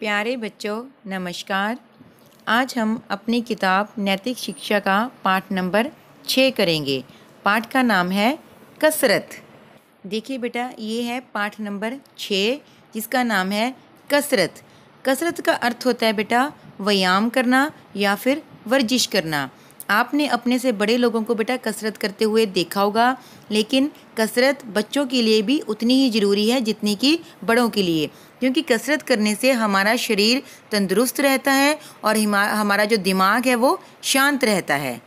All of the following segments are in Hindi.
प्यारे बच्चों नमस्कार आज हम अपनी किताब नैतिक शिक्षा का पाठ नंबर छः करेंगे पाठ का नाम है कसरत देखिए बेटा ये है पाठ नंबर छः जिसका नाम है कसरत कसरत का अर्थ होता है बेटा व्यायाम करना या फिर वर्जिश करना आपने अपने से बड़े लोगों को बेटा कसरत करते हुए देखा होगा लेकिन कसरत बच्चों के लिए भी उतनी ही ज़रूरी है जितनी कि बड़ों के लिए क्योंकि कसरत करने से हमारा शरीर तंदुरुस्त रहता है और हमारा जो दिमाग है वो शांत रहता है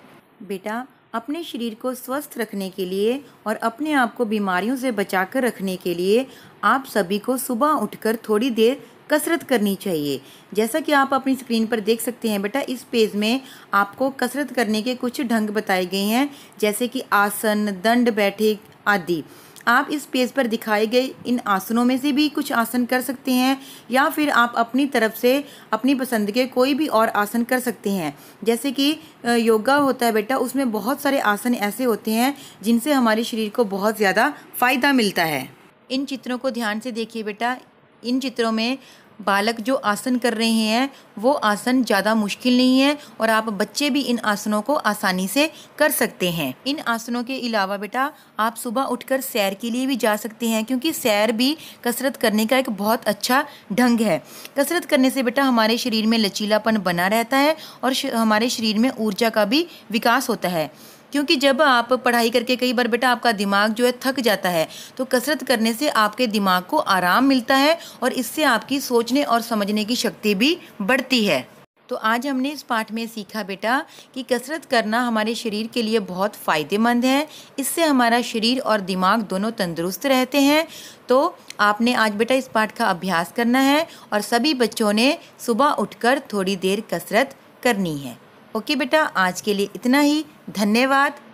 बेटा अपने शरीर को स्वस्थ रखने के लिए और अपने आप को बीमारियों से बचाकर रखने के लिए आप सभी को सुबह उठकर थोड़ी देर कसरत करनी चाहिए जैसा कि आप अपनी स्क्रीन पर देख सकते हैं बेटा इस पेज में आपको कसरत करने के कुछ ढंग बताए गए हैं जैसे कि आसन दंड बैठे आदि आप इस पेज पर दिखाए गए इन आसनों में से भी कुछ आसन कर सकते हैं या फिर आप अपनी तरफ से अपनी पसंद के कोई भी और आसन कर सकते हैं जैसे कि योगा होता है बेटा उसमें बहुत सारे आसन ऐसे होते हैं जिनसे हमारे शरीर को बहुत ज़्यादा फ़ायदा मिलता है इन चित्रों को ध्यान से देखिए बेटा इन चित्रों में बालक जो आसन कर रहे हैं वो आसन ज़्यादा मुश्किल नहीं है और आप बच्चे भी इन आसनों को आसानी से कर सकते हैं इन आसनों के अलावा बेटा आप सुबह उठकर सैर के लिए भी जा सकते हैं क्योंकि सैर भी कसरत करने का एक बहुत अच्छा ढंग है कसरत करने से बेटा हमारे शरीर में लचीलापन बना रहता है और हमारे शरीर में ऊर्जा का भी विकास होता है क्योंकि जब आप पढ़ाई करके कई बार बेटा आपका दिमाग जो है थक जाता है तो कसरत करने से आपके दिमाग को आराम मिलता है और इससे आपकी सोचने और समझने की शक्ति भी बढ़ती है तो आज हमने इस पाठ में सीखा बेटा कि कसरत करना हमारे शरीर के लिए बहुत फ़ायदेमंद है इससे हमारा शरीर और दिमाग दोनों तंदुरुस्त रहते हैं तो आपने आज बेटा इस पाठ का अभ्यास करना है और सभी बच्चों ने सुबह उठकर थोड़ी देर कसरत करनी है ओके बेटा आज के लिए इतना ही धन्यवाद